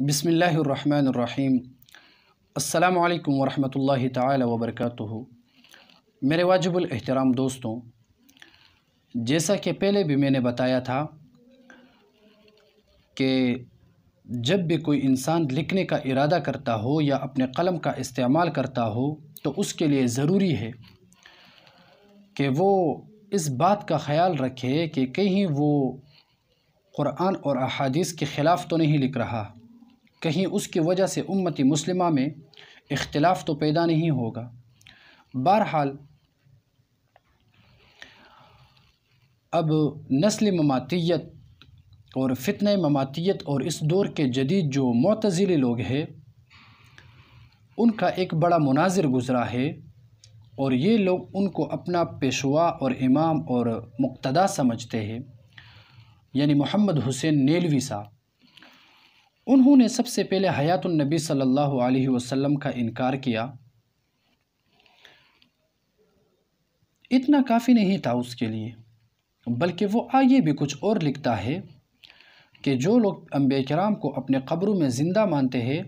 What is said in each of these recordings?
بسم اللہ الرحمن الرحیم السلام علیکم ورحمۃ اللہ تعالی وبرکاتہ میرے واجب الاحترام دوستوں جیسا کہ پہلے بھی میں نے بتایا تھا کہ جب بھی کوئی انسان لکھنے کا ارادہ کرتا ہو یا اپنے قلم کا استعمال کرتا ہو تو اس کے لیے ضروری ہے کہ وہ اس بات کا خیال رکھے کہ کہیں وہ قرآن اور احادیث کے خلاف تو نہیں لکھ رہا کہیں اس کی وجہ سے امتی مسلمہ میں اختلاف تو پیدا نہیں ہوگا بہرحال اب نسل مماتیت اور فتن مماتیت اور اس دور کے جدید جو معتزلی لوگ ہیں ان کا ایک بڑا مناظر گزرا ہے اور یہ لوگ ان کو اپنا پیشوا اور امام اور مقتدا سمجھتے ہیں یعنی محمد حسین نیلوی صاحب انہوں نے سب سے پہلے حیات النبی صلی اللہ علیہ وسلم کا انکار کیا اتنا کافی نہیں تھا اس کے لیے بلکہ وہ آگے بھی کچھ اور لکھتا ہے کہ جو لوگ انبیاء کرام کو اپنے قبروں میں زندہ مانتے ہیں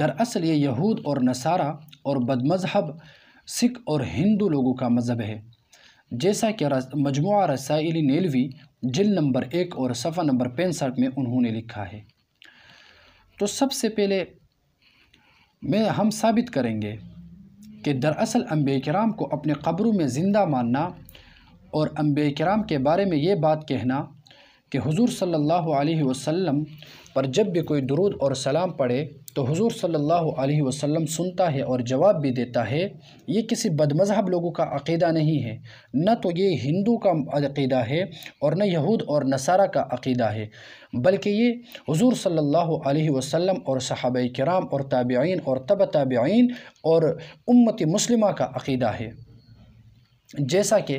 دراصل یہ یہود اور نصارہ اور بد مذہب سکھ اور ہندو لوگوں کا مذہب ہے جیسا کہ مجموعہ رسائل نیلوی جل نمبر ایک اور صفحہ نمبر پینسٹھ میں انہوں نے لکھا ہے تو سب سے پہلے میں ہم ثابت کریں گے کہ دراصل انبیاء کرام کو اپنے قبروں میں زندہ ماننا اور انبیاء کرام کے بارے میں یہ بات کہنا کہ حضور صلی اللہ علیہ وسلم پر جب بھی کوئی درود اور سلام پڑھے تو حضور صلی اللہ علیہ وسلم سنتا ہے اور جواب بھی دیتا ہے یہ کسی بد مذہب لوگوں کا عقیدہ نہیں ہے نہ تو یہ ہندو کا عقیدہ ہے اور نہ یہود اور نصارہ کا عقیدہ ہے بلکہ یہ حضور صلی اللہ علیہ وسلم اور صحابہ کرام اور تابعین اور تب تابعین اور امت مسلمہ کا عقیدہ ہے جیسا کہ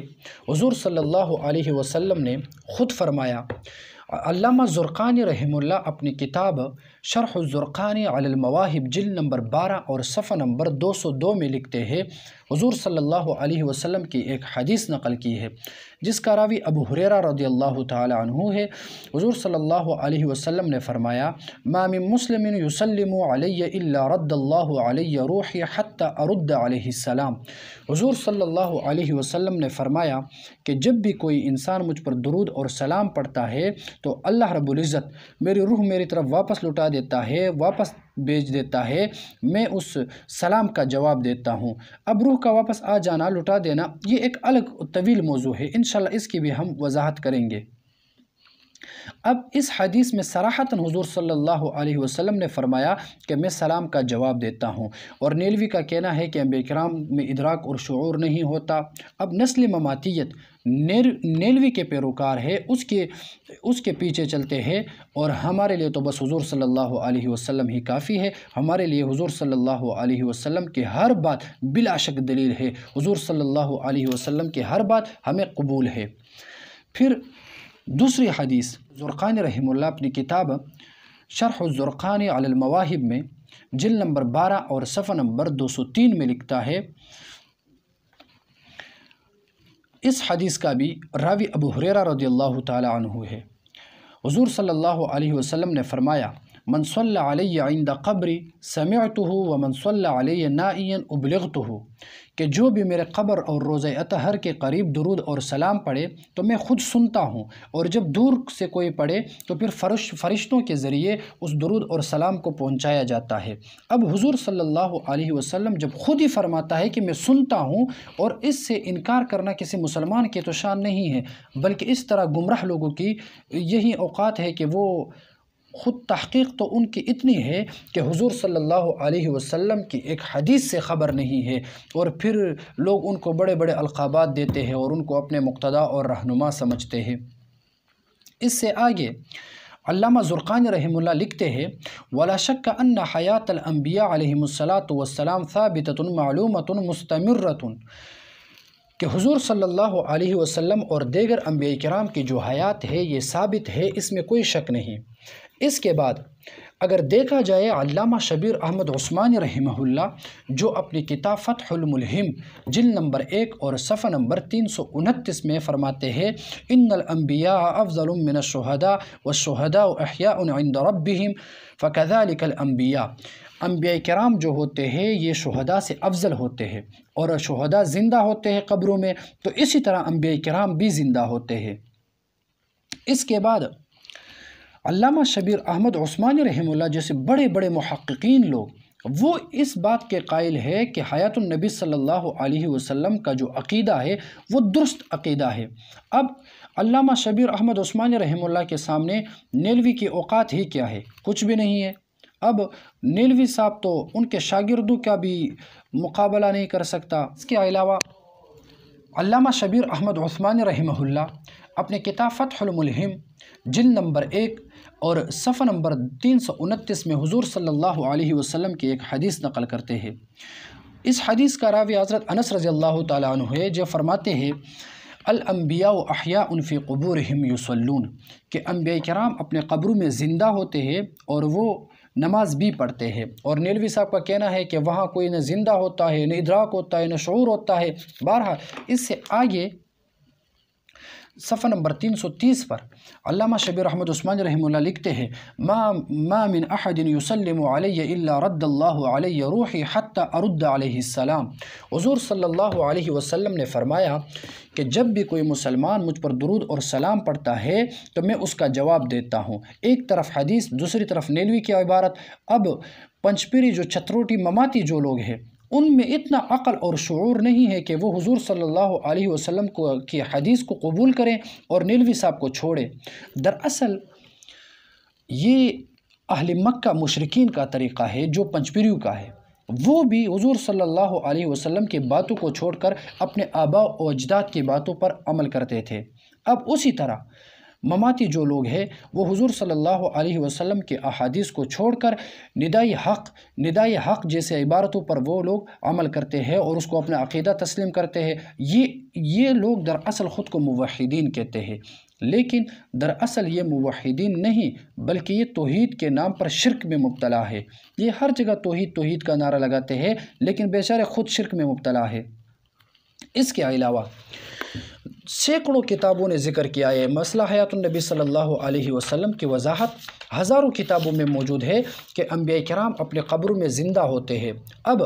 حضور صلی اللہ علیہ وسلم نے خود فرمایا علامہ زرقان رحم اللہ اپنی کتاب شرح الزرقانی علی المواہب جل نمبر بارہ اور صفحہ نمبر دو سو دو میں لکھتے ہیں حضور صلی اللہ علیہ وسلم کی ایک حدیث نقل کی ہے جس کا راوی ابو حریرہ رضی اللہ تعالی عنہ ہے حضور صلی اللہ علیہ وسلم نے فرمایا ما من مسلم یسلم علی الا رد اللہ علی روحی حتی ارد علیہ السلام حضور صلی اللہ علیہ وسلم نے فرمایا کہ جب بھی کوئی انسان مجھ پر درود اور سلام پڑھتا ہے تو اللہ رب العزت میری روح میری طرف واپس لٹا دی دیتا ہے واپس بیج دیتا ہے میں اس سلام کا جواب دیتا ہوں اب روح کا واپس آ جانا لٹا دینا یہ ایک الگ طویل موضوع ہے انشاءاللہ اس کی بھی ہم وضاحت کریں گے اب اس حدیث میں سراحتاً حضور صلی اللہ علیہ وسلم نے فرمایا کہ میں سلام کا جواب دیتا ہوں اور نیلوی کا کہنا ہے کہ امبے کرام میں ادراک اور شعور نہیں ہوتا اب نسل مماتیت نیلوی کے پیروکار ہے اس کے اس کے پیچھے چلتے ہیں اور ہمارے لیے تو بس حضور صلی اللہ علیہ وسلم ہی کافی ہے ہمارے لیے حضور صلی اللہ علیہ وسلم کی ہر بات بلا شک دلیل ہے حضور صلی اللہ علیہ وسلم کی ہر بات ہمیں قبول ہے پھر دوسری حدیث زرقان رحم اللہ اپنی کتاب شرح الزرقان علی المواہب میں جل نمبر بارہ اور صفحہ نمبر دو سو تین میں لکھتا ہے اس حدیث کا بھی راوی ابو حریرہ رضی اللہ تعالی عنہ ہے حضور صلی اللہ علیہ وسلم نے فرمایا من صلی علیہ عند قبری سمعت ہو و من صلی علیہ نائین ابلغت ہو کہ جو بھی میرے قبر اور روزہ اطہر کے قریب درود اور سلام پڑھے تو میں خود سنتا ہوں اور جب دور سے کوئی پڑھے تو پھر فرش فرشتوں کے ذریعے اس درود اور سلام کو پہنچایا جاتا ہے اب حضور صلی اللہ علیہ وسلم جب خود ہی فرماتا ہے کہ میں سنتا ہوں اور اس سے انکار کرنا کسی مسلمان کی تو شان نہیں ہے بلکہ اس طرح گمراہ لوگوں کی یہی اوقات ہے کہ وہ خود تحقیق تو ان کی اتنی ہے کہ حضور صلی اللہ علیہ وسلم کی ایک حدیث سے خبر نہیں ہے اور پھر لوگ ان کو بڑے بڑے القابات دیتے ہیں اور ان کو اپنے مقتدا اور رہنما سمجھتے ہیں اس سے آگے علامہ زرقان رحم اللہ لکھتے ہیں ولا شک کا انّا حیات الانبیاء علیہ السلاۃ وسلام ثابت العلومت المستمرتن کہ حضور صلی اللہ علیہ وسلم اور دیگر انبیاء کرام کی جو حیات ہے یہ ثابت ہے اس میں کوئی شک نہیں اس کے بعد اگر دیکھا جائے علامہ شبیر احمد عثمان رحمہ اللہ جو اپنی کتاب فتح الملہم جل نمبر ایک اور صفحہ نمبر تین سو انتیس میں فرماتے ہیں ان الانبیاء افضل من الشہداء والشہداء احیاء عند ربهم فکذلک الانبیاء انبیاء کرام جو ہوتے ہیں یہ شہداء سے افضل ہوتے ہیں اور شہداء زندہ ہوتے ہیں قبروں میں تو اسی طرح انبیاء کرام بھی زندہ ہوتے ہیں اس کے بعد علامہ شبیر احمد عثمانی رحم اللہ جیسے بڑے بڑے محققین لوگ وہ اس بات کے قائل ہے کہ حیات النبی صلی اللہ علیہ وسلم کا جو عقیدہ ہے وہ درست عقیدہ ہے اب علامہ شبیر احمد عثمان رحمہ اللہ کے سامنے نیلوی کی اوقات ہی کیا ہے کچھ بھی نہیں ہے اب نیلوی صاحب تو ان کے شاگردوں کا بھی مقابلہ نہیں کر سکتا اس کے علاوہ علامہ شبیر احمد عثمان رحمہ اللہ اپنے کتاب فتح الملہم جن نمبر ایک اور صفحہ نمبر تین سو انتیس میں حضور صلی اللہ علیہ وسلم کی ایک حدیث نقل کرتے ہیں اس حدیث کا راوی حضرت انس رضی اللہ تعالیٰ عنہ ہے جو فرماتے ہیں الانبیاء و احیاء فی قبورہم یسلون کہ انبیاء کرام اپنے قبروں میں زندہ ہوتے ہیں اور وہ نماز بھی پڑھتے ہیں اور نیلوی صاحب کا کہنا ہے کہ وہاں کوئی نہ زندہ ہوتا ہے نہ ادراک ہوتا ہے نہ شعور ہوتا ہے بارہا اس سے آگے صفحہ نمبر تین سو تیس پر علامہ احمد عثمان اللہ لکھتے ہیں ما من احد یسلم علی الا رد اللہ علی روحی حتی ارد علیہ السلام حضور صلی اللہ علیہ وسلم نے فرمایا کہ جب بھی کوئی مسلمان مجھ پر درود اور سلام پڑھتا ہے تو میں اس کا جواب دیتا ہوں ایک طرف حدیث دوسری طرف نیلوی کی عبارت اب پنچپیری جو چھتروٹی مماتی جو لوگ ہیں ان میں اتنا عقل اور شعور نہیں ہے کہ وہ حضور صلی اللہ علیہ وسلم کو کی حدیث کو قبول کریں اور نیلوی صاحب کو چھوڑیں دراصل یہ اہل مکہ مشرقین کا طریقہ ہے جو پنچپریو کا ہے وہ بھی حضور صلی اللہ علیہ وسلم کے باتوں کو چھوڑ کر اپنے آبا و اجداد کی باتوں پر عمل کرتے تھے اب اسی طرح مماتی جو لوگ ہیں وہ حضور صلی اللہ علیہ وسلم کے احادیث کو چھوڑ کر ندائی حق ندائی حق جیسے عبارتوں پر وہ لوگ عمل کرتے ہیں اور اس کو اپنا عقیدہ تسلیم کرتے ہیں یہ یہ لوگ در اصل خود کو موحدین کہتے ہیں لیکن در اصل یہ موحدین نہیں بلکہ یہ توحید کے نام پر شرک میں مبتلا ہے یہ ہر جگہ توحید توحید کا نعرہ لگاتے ہیں لیکن بیچارے خود شرک میں مبتلا ہے اس کے علاوہ سینکڑوں کتابوں نے ذکر کیا ہے مسئلہ حیات النبی صلی اللہ علیہ وسلم کی وضاحت ہزاروں کتابوں میں موجود ہے کہ انبیاء کرام اپنے قبروں میں زندہ ہوتے ہیں اب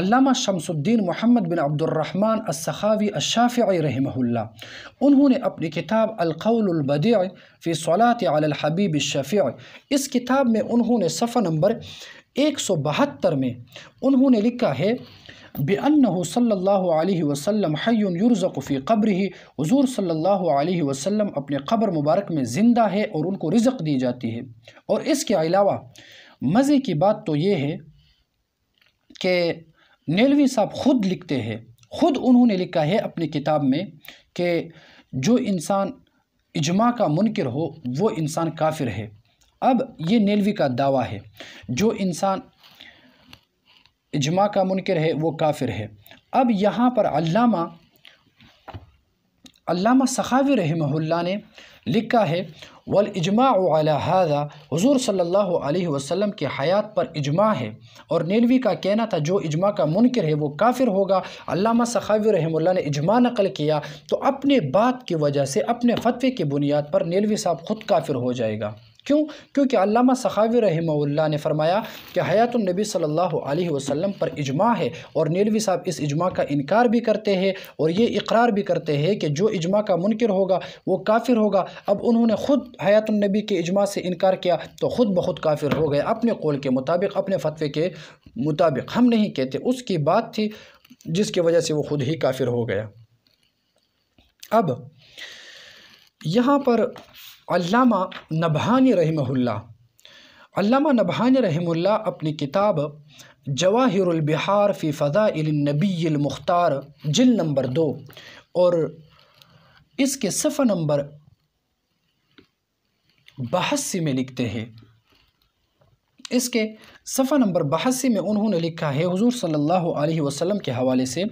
علامہ شمس الدین محمد بن عبد الرحمن السخاوی الشافعی رحمہ اللہ انہوں نے اپنی کتاب القول البدیع فی علی الحبیب الشفیع اس کتاب میں انہوں نے صفحہ نمبر ایک سو بہتر میں انہوں نے لکھا ہے بأنه صلی اللہ علیہ وسلم یرزق فی قبر ہی حضور صلی اللہ علیہ وسلم اپنے قبر مبارک میں زندہ ہے اور ان کو رزق دی جاتی ہے اور اس کے علاوہ مزے کی بات تو یہ ہے کہ نیلوی صاحب خود لکھتے ہیں خود انہوں نے لکھا ہے اپنی کتاب میں کہ جو انسان اجماع کا منکر ہو وہ انسان کافر ہے اب یہ نیلوی کا دعویٰ ہے جو انسان اجماع کا منکر ہے وہ کافر ہے اب یہاں پر علامہ علامہ سخاوی رحمہ اللہ نے لکھا ہے والاجماع علی هذا حضور صلی اللہ علیہ وسلم کے حیات پر اجماع ہے اور نیلوی کا کہنا تھا جو اجماع کا منکر ہے وہ کافر ہوگا علامہ سخاوی رحمہ اللہ نے اجماع نقل کیا تو اپنے بات کی وجہ سے اپنے فتوے کی بنیاد پر نیلوی صاحب خود کافر ہو جائے گا کیوں کیونکہ علامہ سخاوی رحمہ اللہ نے فرمایا کہ حیات النبی صلی اللہ علیہ وسلم پر اجماع ہے اور نیلوی صاحب اس اجماع کا انکار بھی کرتے ہیں اور یہ اقرار بھی کرتے ہیں کہ جو اجماع کا منکر ہوگا وہ کافر ہوگا اب انہوں نے خود حیات النبی کے اجماع سے انکار کیا تو خود بخود کافر ہو گئے اپنے قول کے مطابق اپنے فتوے کے مطابق ہم نہیں کہتے اس کی بات تھی جس کی وجہ سے وہ خود ہی کافر ہو گیا اب یہاں پر علامہ نبھانی رحمہ اللہ علامہ نبھانی رحمہ اللہ اپنی کتاب جواہر البحار فی فضائل النبی المختار جل نمبر دو اور اس کے صفحہ نمبر بہستی میں لکھتے ہیں اس کے صفحہ نمبر بحثی میں انہوں نے لکھا ہے حضور صلی اللہ علیہ وسلم کے حوالے سے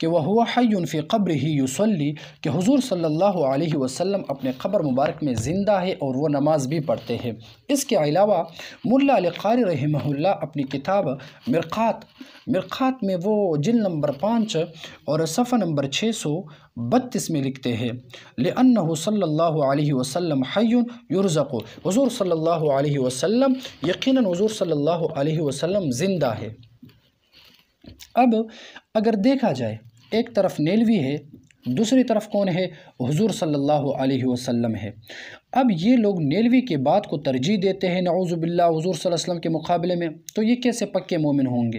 کہ وہ ہوا ہی فی قبر ہی یوسلی کہ حضور صلی اللہ علیہ وسلم اپنے قبر مبارک میں زندہ ہے اور وہ نماز بھی پڑھتے ہیں اس کے علاوہ ملا علی قاری رحمہ اللہ اپنی کتاب مرقات مرقات میں وہ جل نمبر پانچ اور صفحہ نمبر چھ سو بتیس میں لکھتے ہیں لِأَنَّهُ صلی اللہ علیہ وسلم یرزق حضور صلی اللہ علیہ وسلم یقیناً حضور صلی اللہ علیہ وسلم زندہ ہے اب اگر دیکھا جائے ایک طرف نیلوی ہے دوسری طرف کون ہے حضور صلی اللہ علیہ وسلم ہے اب یہ لوگ نیلوی کے بات کو ترجیح دیتے ہیں نعوذ باللہ حضور صلی اللہ علیہ وسلم کے مقابلے میں تو یہ کیسے پکے مومن ہوں گے